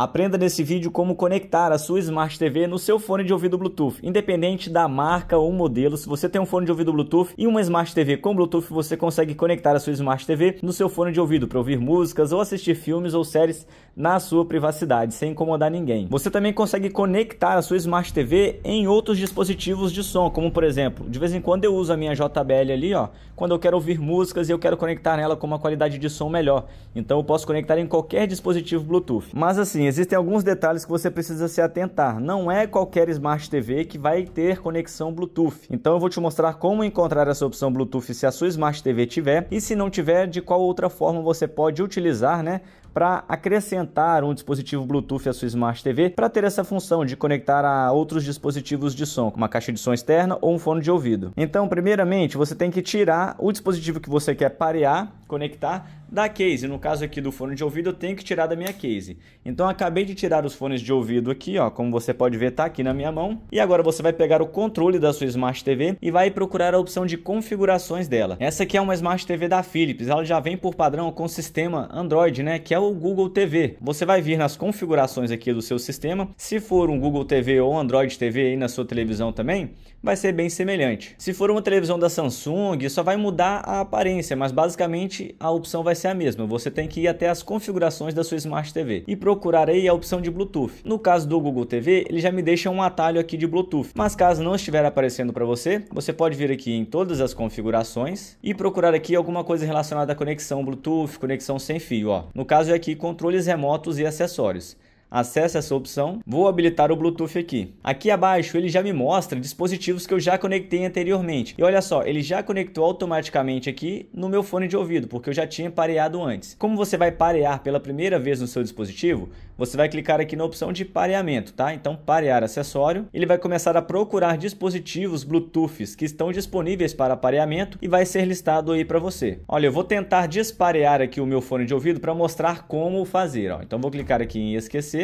Aprenda nesse vídeo como conectar a sua Smart TV no seu fone de ouvido Bluetooth, independente da marca ou modelo. Se você tem um fone de ouvido Bluetooth e uma Smart TV com Bluetooth, você consegue conectar a sua Smart TV no seu fone de ouvido para ouvir músicas ou assistir filmes ou séries na sua privacidade, sem incomodar ninguém. Você também consegue conectar a sua Smart TV em outros dispositivos de som, como por exemplo, de vez em quando eu uso a minha JBL ali, ó, quando eu quero ouvir músicas e eu quero conectar nela com uma qualidade de som melhor. Então eu posso conectar em qualquer dispositivo Bluetooth. Mas assim, existem alguns detalhes que você precisa se atentar. Não é qualquer Smart TV que vai ter conexão Bluetooth. Então eu vou te mostrar como encontrar essa opção Bluetooth se a sua Smart TV tiver e se não tiver, de qual outra forma você pode utilizar, né, para acrescentar um dispositivo Bluetooth à sua Smart TV para ter essa função de conectar a outros dispositivos de som, como uma caixa de som externa ou um fone de ouvido. Então, primeiramente, você tem que tirar o dispositivo que você quer parear, conectar da case. No caso aqui do fone de ouvido, eu tenho que tirar da minha case. Então, acabei de tirar os fones de ouvido aqui, ó, como você pode ver, tá aqui na minha mão. E agora você vai pegar o controle da sua Smart TV e vai procurar a opção de configurações dela. Essa aqui é uma Smart TV da Philips, ela já vem por padrão com o sistema Android, né, que é é o Google TV. Você vai vir nas configurações aqui do seu sistema. Se for um Google TV ou Android TV aí na sua televisão também, vai ser bem semelhante. Se for uma televisão da Samsung, só vai mudar a aparência, mas basicamente a opção vai ser a mesma. Você tem que ir até as configurações da sua Smart TV e procurar aí a opção de Bluetooth. No caso do Google TV, ele já me deixa um atalho aqui de Bluetooth. Mas caso não estiver aparecendo para você, você pode vir aqui em todas as configurações e procurar aqui alguma coisa relacionada à conexão Bluetooth, conexão sem fio, ó. No caso caso aqui controles remotos e acessórios. Acesse essa opção, vou habilitar o Bluetooth aqui. Aqui abaixo ele já me mostra dispositivos que eu já conectei anteriormente. E olha só, ele já conectou automaticamente aqui no meu fone de ouvido, porque eu já tinha pareado antes. Como você vai parear pela primeira vez no seu dispositivo, você vai clicar aqui na opção de pareamento, tá? Então parear acessório, ele vai começar a procurar dispositivos Bluetooth que estão disponíveis para pareamento e vai ser listado aí para você. Olha, eu vou tentar desparear aqui o meu fone de ouvido para mostrar como fazer, ó. Então vou clicar aqui em esquecer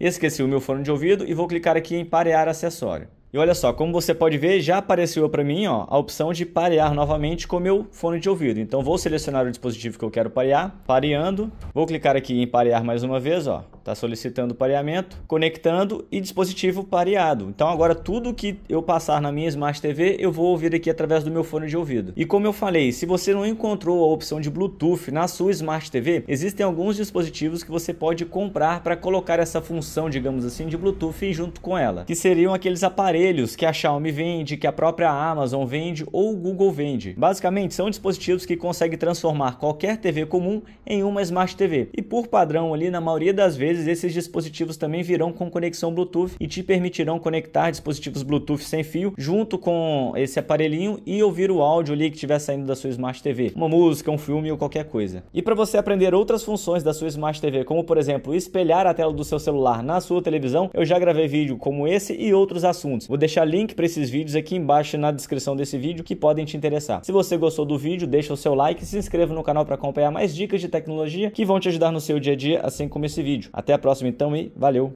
Esqueci o meu fone de ouvido e vou clicar aqui em parear acessório. E olha só, como você pode ver, já apareceu para mim ó, a opção de parear novamente com o meu fone de ouvido. Então vou selecionar o dispositivo que eu quero parear, pareando. Vou clicar aqui em parear mais uma vez, ó está solicitando pareamento, conectando e dispositivo pareado. Então agora tudo que eu passar na minha Smart TV eu vou ouvir aqui através do meu fone de ouvido. E como eu falei, se você não encontrou a opção de Bluetooth na sua Smart TV, existem alguns dispositivos que você pode comprar para colocar essa função, digamos assim, de Bluetooth junto com ela, que seriam aqueles aparelhos que a Xiaomi vende, que a própria Amazon vende ou o Google vende. Basicamente, são dispositivos que conseguem transformar qualquer TV comum em uma Smart TV. E por padrão ali, na maioria das vezes vezes esses dispositivos também virão com conexão Bluetooth e te permitirão conectar dispositivos Bluetooth sem fio junto com esse aparelhinho e ouvir o áudio ali que estiver saindo da sua Smart TV, uma música, um filme ou qualquer coisa. E para você aprender outras funções da sua Smart TV, como por exemplo espelhar a tela do seu celular na sua televisão, eu já gravei vídeo como esse e outros assuntos. Vou deixar link para esses vídeos aqui embaixo na descrição desse vídeo que podem te interessar. Se você gostou do vídeo, deixa o seu like e se inscreva no canal para acompanhar mais dicas de tecnologia que vão te ajudar no seu dia a dia, assim como esse vídeo. Até até a próxima então e valeu!